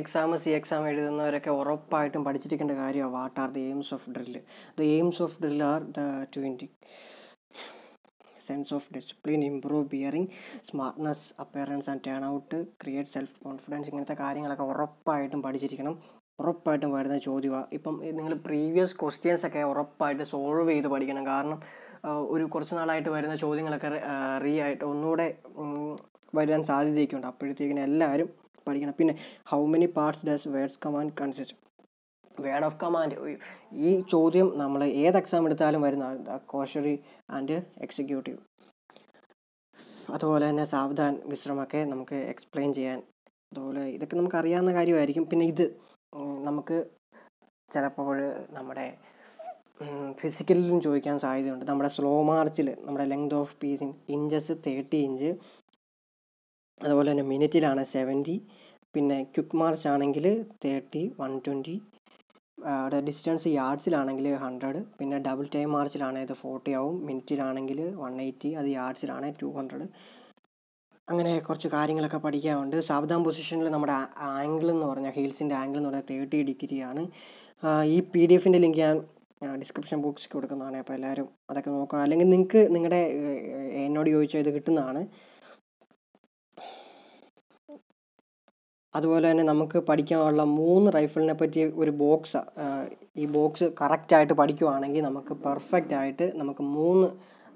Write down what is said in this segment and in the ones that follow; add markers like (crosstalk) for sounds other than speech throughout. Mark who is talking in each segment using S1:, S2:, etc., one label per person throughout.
S1: Exam C exam എഴുതുന്നവരൊക്കെ ഉറപ്പായിട്ടും പഠിച്ചിരിക്കേണ്ട കാര്യമാണ് what are the aims of drill the aims of drill are the to ഇൻഡി sense of discipline improve bearing smartness appearance and turnout create self confidence ഇങ്ങനത്തെ കാര്യങ്ങളൊക്കെ ഉറപ്പായിട്ടും പഠിച്ചിരിക്കണം ഉറപ്പായിട്ടും വരുന്ന ചോദ്യമാണ് ഇപ്പം നിങ്ങൾ പ്രീവിയസ് ക്വസ്റ്റ്യൻസ് ഒക്കെ ഉറപ്പായിട്ട് സോൾവ് ചെയ്ത് പഠിക്കണം കാരണം ഒരു കുറച്ച് നാളായിട്ട് വരുന്ന ചോദ്യങ്ങളൊക്കെ റീ ആയിട്ട് ഒന്നുകൂടെ വരാൻ ഉണ്ട് അപ്പോഴത്തേക്കിനും എല്ലാവരും പഠിക്കണം പിന്നെ how many parts does words command consist word of command ഈ ചോദ്യം നമ്മൾ ഏത് എക്സാം എടുത്താലും വരുന്ന കോഷറി ആൻഡ് എക്സിക്യൂട്ടീവ് അതുപോലെ തന്നെ സാവധാൻ മിശ്രമൊക്കെ നമുക്ക് എക്സ്പ്ലെയിൻ ചെയ്യാൻ അതുപോലെ ഇതൊക്കെ നമുക്ക് അറിയാവുന്ന കാര്യമായിരിക്കും പിന്നെ ഇത് നമുക്ക് ചിലപ്പോൾ നമ്മുടെ ഫിസിക്കലിലും ചോദിക്കാൻ സാധ്യതയുണ്ട് നമ്മുടെ സ്ലോ മാർച്ചിൽ നമ്മുടെ length of pace inches thirty inch അതുപോലെ തന്നെ മിനിറ്റിലാണ് സെവൻറ്റി പിന്നെ ക്വിക്ക് മാർച്ച് ആണെങ്കിൽ തേർട്ടി വൺ ട്വൻറ്റി അവിടെ ഡിസ്റ്റൻസ് യാർഡ്സിലാണെങ്കിൽ ഹൺഡ്രഡ് പിന്നെ ഡബിൾ ടൈം മാർച്ചിലാണെങ്കിൽ ഇത് ഫോർട്ടി ആവും മിനിറ്റിലാണെങ്കിൽ വൺ എയ്റ്റി അത് യാർഡ്സിലാണെങ്കിൽ ടു ഹൺഡ്രഡ് അങ്ങനെ കുറച്ച് കാര്യങ്ങളൊക്കെ പഠിക്കാറുണ്ട് സാവധാൻ പൊസിഷനിൽ നമ്മുടെ ആംഗിൾ എന്ന് പറഞ്ഞാൽ ഹീൽസിൻ്റെ ആംഗിൾ എന്ന് പറഞ്ഞാൽ തേർട്ടി ഡിഗ്രിയാണ് ഈ പി ഡി എഫിൻ്റെ ലിങ്ക് ഞാൻ ഡിസ്ക്രിപ്ഷൻ ബോക്സിൽ കൊടുക്കുന്നതാണ് അപ്പോൾ എല്ലാവരും അതൊക്കെ നോക്കണം അല്ലെങ്കിൽ നിങ്ങൾക്ക് നിങ്ങളുടെ എന്നോട് ചോദിച്ചാൽ ഇത് കിട്ടുന്നതാണ് അതുപോലെ തന്നെ നമുക്ക് പഠിക്കാനുള്ള മൂന്ന് റൈഫിളിനെ പറ്റി ഒരു ബോക്സ് ഈ ബോക്സ് കറക്റ്റായിട്ട് പഠിക്കുവാണെങ്കിൽ നമുക്ക് പെർഫെക്റ്റ് ആയിട്ട് നമുക്ക് മൂന്ന്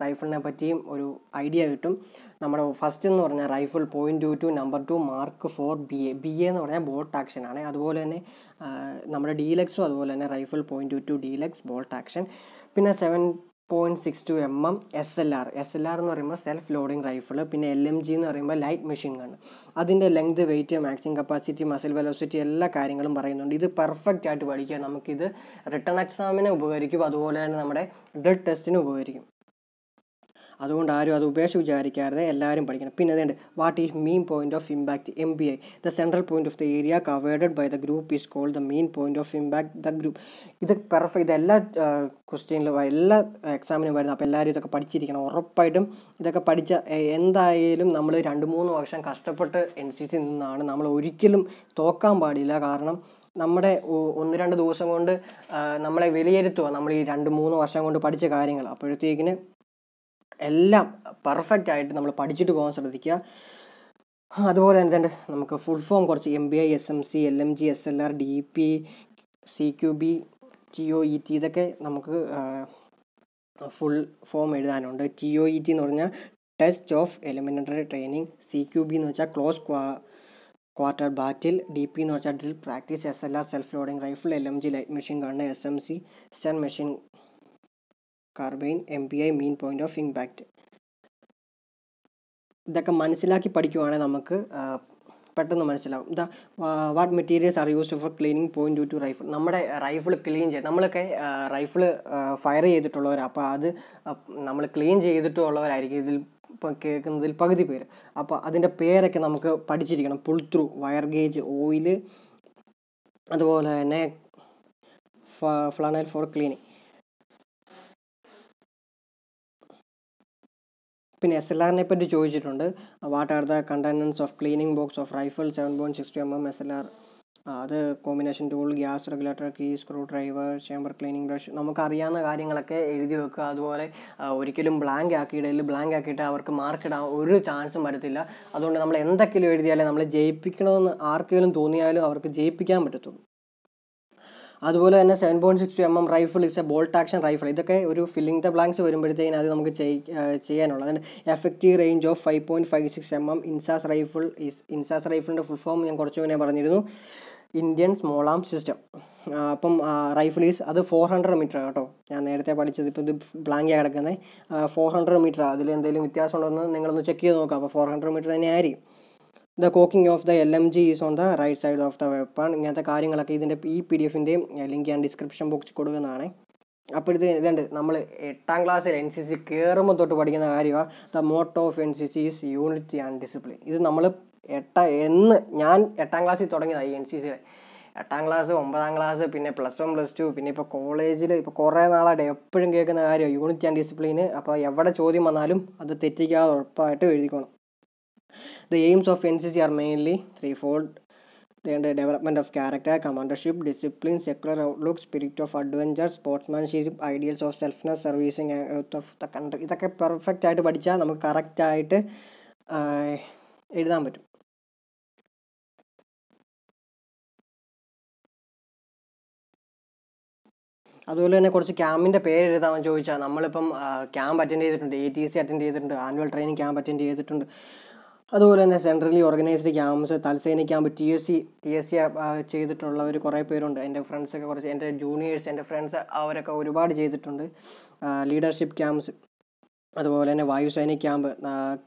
S1: റൈഫിളിനെ പറ്റിയും ഒരു ഐഡിയ കിട്ടും നമ്മുടെ ഫസ്റ്റ് എന്ന് പറഞ്ഞാൽ rifle point two two number two mark four B A B A എന്ന് പറഞ്ഞാൽ ബോൾട്ട് ആക്ഷൻ ആണ് അതുപോലെ തന്നെ നമ്മുടെ ഡീലക്സും അതുപോലെ തന്നെ rifle point two two deluxe bolt action പിന്നെ seven point six two M M S L R S L R എന്ന് പറയുമ്പോൾ സെൽഫ് ലോഡിംഗ് റൈഫിൾ പിന്നെ എൽ എം ജി എന്ന് പറയുമ്പോൾ ലൈറ്റ് മെഷീൻ ഗൺ അതിൻ്റെ length weight maximum capacity muzzle velocity എല്ലാ കാര്യങ്ങളും പറയുന്നുണ്ട് ഇത് പെർഫെക്റ്റ് ആയിട്ട് പഠിക്കുക നമുക്കിത് റിട്ടേൺ എക്സാമിന് ഉപകരിക്കും അതുപോലെ തന്നെ നമ്മുടെ ബ്ലഡ് ടെസ്റ്റിന് ഉപകരിക്കും അതുകൊണ്ട് ആരും അത് ഉപേക്ഷ വിചാരിക്കാതെ എല്ലാവരും പഠിക്കണം പിന്നെ അതുണ്ട് what is mean point of impact M B I the central point of the area covered by the group is called the mean point of impact the group ഇത് പെർഫെക്റ്റ് ഇത് എല്ലാ ക്വസ്റ്റ്യനിലും എല്ലാ എക്സാമിനും വരുന്നത് അപ്പോൾ എല്ലാവരും ഇതൊക്കെ പഠിച്ചിരിക്കണം ഉറപ്പായിട്ടും ഇതൊക്കെ പഠിച്ച എന്തായാലും നമ്മൾ രണ്ട് മൂന്ന് വർഷം കഷ്ടപ്പെട്ട് എൻ സി സി നിന്നാണ് നമ്മൾ ഒരിക്കലും തോക്കാൻ പാടില്ല കാരണം നമ്മുടെ ഒന്ന് രണ്ട് ദിവസം കൊണ്ട് നമ്മളെ വിലയിരുത്തുക നമ്മൾ ഈ രണ്ട് മൂന്ന് വർഷം കൊണ്ട് പഠിച്ച കാര്യങ്ങൾ അപ്പോഴത്തേക്കിന് എല്ലാം പെർഫെക്റ്റ് ആയിട്ട് നമ്മൾ പഠിച്ചിട്ട് പോകാൻ ശ്രദ്ധിക്കുക അതുപോലെ തന്നെ തന്നെ നമുക്ക് ഫുൾ ഫോം കുറച്ച് M B I S M C L M G S L R D P C Q B T O E T ഇതൊക്കെ നമുക്ക് ഫുൾ ഫോം എഴുതാനുണ്ട് ടി ഒ ഇ ടി എന്ന് പറഞ്ഞാൽ test of elementary training C Q B എന്ന് വെച്ചാൽ close ക്വാ quarter battle D P എന്ന് വെച്ചാൽ drill practice S L R self loading rifle L M G light machine gun S M C sten machine carbine M P I mean point of impact ഇതൊക്കെ മനസ്സിലാക്കി പഠിക്കുവാണെങ്കിൽ നമുക്ക് പെട്ടെന്ന് മനസ്സിലാവും the what materials are used for cleaning point two two rifle നമ്മുടെ rifle clean ചെയ്യും നമ്മളൊക്കെ rifle fire ചെയ്തിട്ടുള്ളവർ അപ്പോൾ അത് നമ്മൾ ക്ലീൻ ചെയ്തിട്ടുള്ളവരായിരിക്കും ഇതിൽ ഇപ്പം കേൾക്കുന്നതിൽ പകുതി പേര് അപ്പോൾ അതിൻ്റെ പേരൊക്കെ നമുക്ക് പഠിച്ചിരിക്കണം pull through wire gauge oil അതുപോലെ തന്നെ ഫ്ലാനൽ ഫോർ ക്ലീനിങ് പിന്നെ എസ് എൽ ആറിനെ പറ്റി ചോദിച്ചിട്ടുണ്ട് what are the contents of cleaning box of rifle seven point sixty M M S L R അത് combination tool gas regulator key screwdriver chamber cleaning brush നമുക്കറിയാവുന്ന കാര്യങ്ങളൊക്കെ എഴുതി വെക്കുക അതുപോലെ ഒരിക്കലും ബ്ലാങ്ക് ആക്കിയിടയിൽ ബ്ലാങ്ക് ആക്കിയിട്ട് അവർക്ക് മാർക്ക് ഇടാൻ ഒരു ചാൻസും വരത്തില്ല അതുകൊണ്ട് നമ്മൾ എന്തൊക്കെയും എഴുതിയാലേ നമ്മളെ ജയിപ്പിക്കണമെന്ന് ആർക്കെങ്കിലും തോന്നിയാലും അവർക്ക് ജയിപ്പിക്കാൻ പറ്റത്തുള്ളൂ അതുപോലെ തന്നെ seven point six two M M rifle is a bolt action rifle ഇതൊക്കെ ഒരു ഫില്ലിംഗ് ദ ബ്ലാങ്ക്സ് വരുമ്പോഴത്തേക്കും അത് നമുക്ക് ചെയ്യാനുള്ളത് അതായത് effective range of five point five six M M INSAS rifle is INSAS റൈഫിളിൻ്റെ ഫുൾ ഫോം ഞാൻ കുറച്ച് മുന്നേ പറഞ്ഞിരുന്നു ഇന്ത്യൻ സ്മോൾ ആം സിസ്റ്റം അപ്പം റൈഫിൾ ഈസ് അത് ഫോർ ഹൺഡ്രഡ് മീറ്റർ കേട്ടോ ഞാൻ നേരത്തെ പഠിച്ചത് ഇപ്പോൾ ഇത് ബ്ലാങ്കി കിടക്കുന്നത് ഫോർ ഹൺഡ്രഡ് മീറ്റർ അതിൽ എന്തെങ്കിലും വ്യത്യാസം ഉണ്ടെന്ന് നിങ്ങളൊന്ന് ചെക്ക് ചെയ്ത് നോക്കാം അപ്പോൾ ഫോർ ഹൺഡ്രഡ് മീറ്റർ തന്നെ ആയിരിക്കും the cocking of the L M G is on the right side of the weapon ഇങ്ങനത്തെ കാര്യങ്ങളൊക്കെ ഇതിൻ്റെ ഈ പി ഡി എഫിൻ്റെയും ലിങ്ക് ഞാൻ ഡിസ്ക്രിപ്ഷൻ ബോക്സിൽ കൊടുക്കുന്നതാണ് അപ്പോൾ ഇത് ഇതുണ്ട് നമ്മൾ എട്ടാം ക്ലാസ്സിൽ എൻ സി സി കയറുമ്പോൾ തൊട്ട് പഠിക്കുന്ന കാര്യമാണ് the motto of N C C is unity and discipline ഇത് നമ്മൾ എട്ട എന്ന് ഞാൻ എട്ടാം ക്ലാസ്സിൽ തുടങ്ങിയതാണ് ഈ എൻ സി സിയുടെ എട്ടാം ക്ലാസ് ഒമ്പതാം ക്ലാസ് പിന്നെ പ്ലസ് വൺ പ്ലസ് ടു പിന്നെ ഇപ്പോൾ കോളേജിൽ ഇപ്പോൾ കുറേ നാളായിട്ട് എപ്പോഴും കേൾക്കുന്ന കാര്യമാണ് യൂണിറ്റി ആൻഡ് ഡിസിപ്ലിന് അപ്പോൾ എവിടെ ചോദ്യം വന്നാലും അത് തെറ്റിക്കാതെ ഉറപ്പായിട്ട് എഴുതിക്കോണം The aims of NCC are mainly threefold. Then the development of character, commandership, discipline, secular outlook, spirit of adventure, sportsmanship, ideals of selfness, servicing youth of the country ഇതൊക്കെ പെർഫെക്റ്റ് ആയിട്ട് പഠിച്ചാൽ നമുക്ക് കറക്റ്റ് ആയിട്ട് എഴുതാൻ പറ്റും അതുപോലെ തന്നെ കുറച്ച് ക്യാമ്പിൻ്റെ പേര് എഴുതാമെന്ന് ചോദിച്ചാൽ നമ്മളിപ്പം ക്യാമ്പ് അറ്റൻഡ് ചെയ്തിട്ടുണ്ട് എ ടി സി അറ്റൻഡ് ചെയ്തിട്ടുണ്ട് ആനുവൽ ട്രെയിനിങ് ക്യാമ്പ് അറ്റൻഡ് ചെയ്തിട്ടുണ്ട് അതുപോലെ തന്നെ സെൻട്രലി ഓർഗനൈസ്ഡ് ക്യാമ്പ്സ് തലസേന camp T S C T S C ചെയ്തിട്ടുള്ളവർ കുറേ പേരുണ്ട് എൻ്റെ ഫ്രണ്ട്സൊക്കെ കുറച്ച് എൻ്റെ ജൂനിയേഴ്സ് എൻ്റെ ഫ്രണ്ട്സ് അവരൊക്കെ ഒരുപാട് ചെയ്തിട്ടുണ്ട് ലീഡർഷിപ്പ് ക്യാമ്പ്സ് അതുപോലെ തന്നെ വായുസേന ക്യാമ്പ്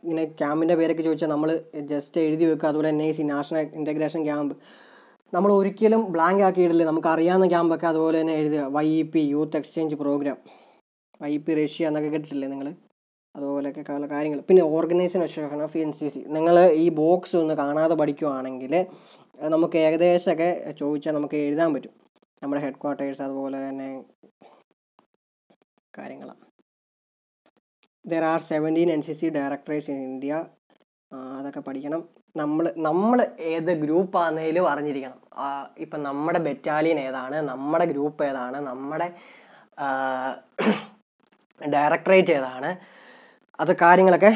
S1: ഇങ്ങനെ ക്യാമ്പിൻ്റെ പേരൊക്കെ ചോദിച്ചാൽ നമ്മൾ ജസ്റ്റ് എഴുതി വെക്കുക അതുപോലെ N I C national integration camp നമ്മൾ ഒരിക്കലും ബ്ലാങ്ക് ഇടില്ല നമുക്ക് അറിയാവുന്ന ക്യാമ്പൊക്കെ അതുപോലെ തന്നെ എഴുതുക Y E P youth exchange programme Y E P Russia എന്നൊക്കെ കേട്ടിട്ടില്ലേ നിങ്ങൾ അതുപോലെയൊക്കെ കാല കാര്യങ്ങൾ പിന്നെ organisation of N C C നിങ്ങൾ ഈ ബോക്സ് ഒന്ന് കാണാതെ പഠിക്കുവാണെങ്കിൽ നമുക്ക് ഏകദേശമൊക്കെ ചോദിച്ചാൽ നമുക്ക് എഴുതാൻ പറ്റും നമ്മുടെ ഹെഡ് ക്വാർട്ടേഴ്സ് അതുപോലെ തന്നെ കാര്യങ്ങളാണ് there are seventeen N C C directorates in India അതൊക്കെ പഠിക്കണം നമ്മൾ നമ്മൾ ഏത് ഗ്രൂപ്പ് ആണെങ്കിലും അറിഞ്ഞിരിക്കണം ഇപ്പം നമ്മുടെ ബറ്റാലിയൻ ഏതാണ് നമ്മുടെ ഗ്രൂപ്പ് ഏതാണ് നമ്മുടെ ഡയറക്ടറേറ്റ് (coughs) ഏതാണ് അത് കാര്യങ്ങളൊക്കെ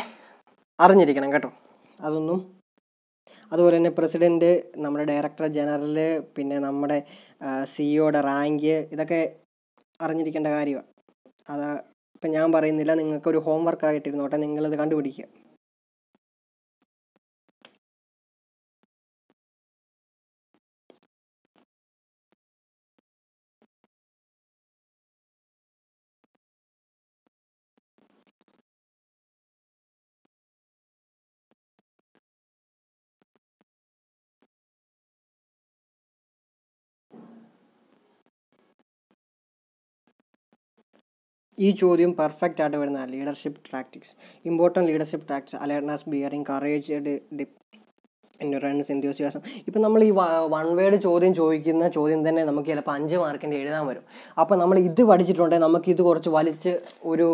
S1: അറിഞ്ഞിരിക്കണം കേട്ടോ അതൊന്നും അതുപോലെ തന്നെ പ്രസിഡൻറ്റ് നമ്മുടെ ഡയറക്ടർ ജനറൽ പിന്നെ നമ്മുടെ സിഇഒയുടെ e റാങ്ക് ഇതൊക്കെ അറിഞ്ഞിരിക്കേണ്ട കാര്യമാണ് അത് ഇപ്പം ഞാൻ പറയുന്നില്ല നിങ്ങൾക്കൊരു ഹോം വർക്കായിട്ട് നിങ്ങളത് കണ്ടുപിടിക്കുക ഈ ചോദ്യം പെർഫെക്റ്റ് ആയിട്ട് വരുന്ന leadership tactics important leadership tactics alertness bearing courage endurance enthusiasm ഇപ്പം നമ്മൾ ഈ വൺ വേഡ് ചോദ്യം ചോദിക്കുന്ന ചോദ്യം തന്നെ നമുക്ക് ചിലപ്പോൾ അഞ്ച് മാർക്കിൻ്റെ എഴുതാൻ വരും അപ്പോൾ നമ്മൾ ഇത് പഠിച്ചിട്ടുണ്ടെങ്കിൽ നമുക്ക് ഇത് കുറച്ച് വലിച്ച് ഒരു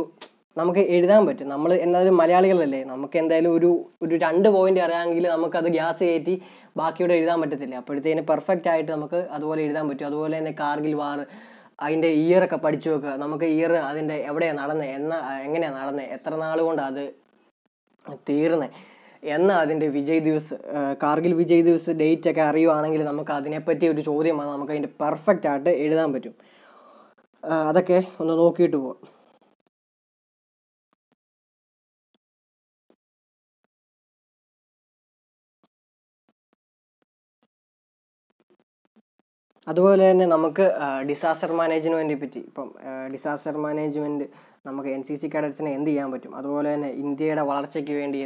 S1: നമുക്ക് എഴുതാൻ പറ്റും നമ്മൾ എന്തായാലും മലയാളികളല്ലേ നമുക്ക് എന്തായാലും ഒരു ഒരു രണ്ട് പോയിന്റ് അറിയാമെങ്കിൽ നമുക്കത് ഗ്യാസ് കയറ്റി ബാക്കിയോടെ എഴുതാൻ പറ്റത്തില്ല അപ്പോഴത്തേന് പെർഫെക്റ്റ് ആയിട്ട് നമുക്ക് അതുപോലെ എഴുതാൻ പറ്റും അതുപോലെ തന്നെ കാർഗിൽ വാർ അതിൻ്റെ ഇയറൊക്കെ പഠിച്ചു വെക്കുക നമുക്ക് ഇയർ അതിൻ്റെ എവിടെയാണ് നടന്നത് എന്ന എങ്ങനെയാണ് നടന്നത് എത്ര നാൾ കൊണ്ട് അത് തീർന്നത് എന്ന അതിൻ്റെ വിജയ് ദിവസ് കാർഗിൽ വിജയ് ദിവസ് ഡേറ്റ് ഒക്കെ അറിയുവാണെങ്കിൽ നമുക്ക് അതിനെപ്പറ്റി ഒരു ചോദ്യം വന്നാൽ നമുക്ക് അതിൻ്റെ പെർഫെക്റ്റ് ആയിട്ട് എഴുതാൻ പറ്റും അതൊക്കെ ഒന്ന് നോക്കിയിട്ട് പോകാം അതുപോലെ തന്നെ നമുക്ക് ഡിസാസ്റ്റർ മാനേജ്മെൻറ്റിനെ പറ്റി ഇപ്പം ഡിസാസ്റ്റർ മാനേജ്മെൻറ്റ് നമുക്ക് എൻ സി സി കാഡറ്റ്സിനെ എന്ത് ചെയ്യാൻ പറ്റും അതുപോലെ തന്നെ ഇന്ത്യയുടെ വളർച്ചയ്ക്ക് വേണ്ടി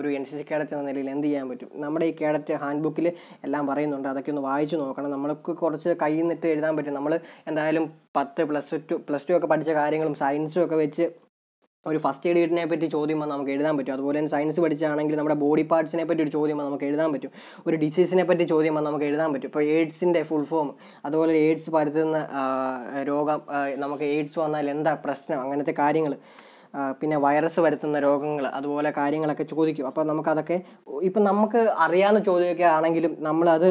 S1: ഒരു എൻ സി സി കാഡറ്റ് എന്ന നിലയിൽ എന്ത് ചെയ്യാൻ പറ്റും നമ്മുടെ ഈ കാഡറ്റ് ഹാൻഡ് ബുക്കിൽ എല്ലാം പറയുന്നുണ്ട് അതൊക്കെ ഒന്ന് വായിച്ചു നോക്കണം നമ്മൾക്ക് കുറച്ച് കൈ നിന്നിട്ട് എഴുതാൻ പറ്റും നമ്മൾ എന്തായാലും പത്ത് പ്ലസ് ടു പ്ലസ് ടു ഒക്കെ പഠിച്ച കാര്യങ്ങളും സയൻസും ഒക്കെ വെച്ച് ഒരു ഫസ്റ്റ് എയ്ഡ് എയ്ഡിനെ പറ്റി ചോദ്യം നമുക്ക് എഴുതാൻ പറ്റും അതുപോലെ തന്നെ സയൻസ് പഠിച്ചാണെങ്കിൽ നമ്മുടെ ബോഡി പാർട്സിനെ പറ്റി ഒരു ചോദ്യം നമുക്ക് എഴുതാൻ പറ്റും ഒരു ഡിസീസിനെ പറ്റി ചോദ്യം നമുക്ക് എഴുതാൻ പറ്റും ഇപ്പോൾ എയ്ഡ്സിൻ്റെ ഫുൾ ഫോം അതുപോലെ എയ്ഡ്സ് പരത്തുന്ന രോഗം നമുക്ക് എയ്ഡ്സ് വന്നാൽ എന്താ പ്രശ്നം അങ്ങനത്തെ കാര്യങ്ങൾ പിന്നെ വൈറസ് വരുത്തുന്ന രോഗങ്ങൾ അതുപോലെ കാര്യങ്ങളൊക്കെ ചോദിക്കും അപ്പോൾ നമുക്കതൊക്കെ ഇപ്പം നമുക്ക് അറിയാവുന്ന ചോദ്യമൊക്കെ ആണെങ്കിലും നമ്മളത്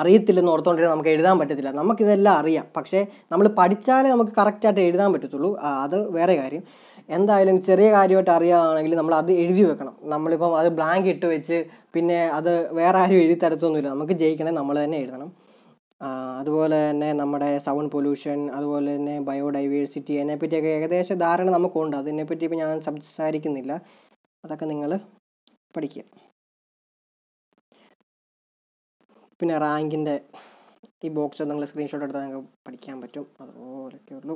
S1: അറിയത്തില്ലെന്ന് ഓർത്തുകൊണ്ടിരുന്ന നമുക്ക് എഴുതാൻ പറ്റത്തില്ല നമുക്കിതെല്ലാം അറിയാം പക്ഷേ നമ്മൾ പഠിച്ചാലേ നമുക്ക് കറക്റ്റായിട്ട് എഴുതാൻ പറ്റത്തുള്ളൂ അത് വേറെ കാര്യം എന്തായാലും ചെറിയ കാര്യമായിട്ട് അറിയാണെങ്കിൽ നമ്മൾ അത് എഴുതി വെക്കണം നമ്മളിപ്പം അത് ബ്ലാങ്ക് ഇട്ട് വെച്ച് പിന്നെ അത് വേറെ ആരും എഴുതി തരത്തൊന്നുമില്ല നമുക്ക് ജയിക്കണേ നമ്മൾ തന്നെ എഴുതണം അതുപോലെ തന്നെ നമ്മുടെ സൗണ്ട് പൊല്യൂഷൻ അതുപോലെ തന്നെ ബയോഡൈവേഴ്സിറ്റി അതിനെപ്പറ്റിയൊക്കെ ഏകദേശം ധാരണ നമുക്കുണ്ട് അതിനെപ്പറ്റി ഇപ്പം ഞാൻ സംസാരിക്കുന്നില്ല അതൊക്കെ നിങ്ങൾ പഠിക്കുക പിന്നെ റാങ്കിൻ്റെ ഈ ബോക്സ് നിങ്ങൾ സ്ക്രീൻഷോട്ട് എടുത്താൽ നിങ്ങൾക്ക് പഠിക്കാൻ പറ്റും അതുപോലെയൊക്കെ ഉള്ളൂ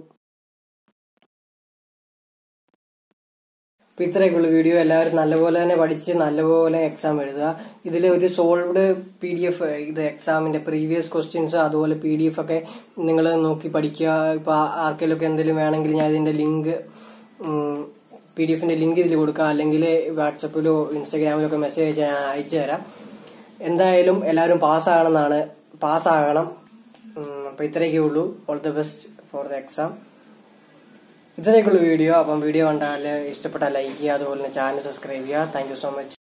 S1: അപ്പോൾ ഇത്രയൊക്കെയുള്ള വീഡിയോ എല്ലാവരും നല്ലപോലെ തന്നെ പഠിച്ച് നല്ലപോലെ എക്സാം എഴുതുക ഇതിൽ ഒരു സോൾവ്ഡ് പി ഡി എഫ് ഇത് എക്സാമിന്റെ പ്രീവിയസ് ക്വസ്റ്റ്യൻസ് അതുപോലെ പി ഡി എഫ് ഒക്കെ നിങ്ങൾ നോക്കി പഠിക്കുക ഇപ്പോൾ ആർക്കെങ്കിലും ഒക്കെ എന്തെങ്കിലും വേണമെങ്കിൽ ഞാൻ ഇതിന്റെ ലിങ്ക് പി ഡി എഫിന്റെ ലിങ്ക് ഇതിൽ കൊടുക്കുക അല്ലെങ്കിൽ വാട്സപ്പിലോ ഇൻസ്റ്റാഗ്രാമിലോ ഒക്കെ മെസ്സേജ് അയച്ച് ഞാൻ അയച്ചു തരാം എന്തായാലും എല്ലാവരും എന്നാണ് പാസ്സാകണം അപ്പോൾ ഇത്രയൊക്കെ ഉള്ളൂ all the best for the exam ഇത്രയൊക്കെയുള്ള വീഡിയോ അപ്പം വീഡിയോ കണ്ടാൽ ഇഷ്ടപ്പെട്ടാൽ ലൈക്ക് ചെയ്യുക അതുപോലെ തന്നെ ചാനൽ സബ്സ്ക്രൈബ് ചെയ്യുക താങ്ക് സോ മച്ച്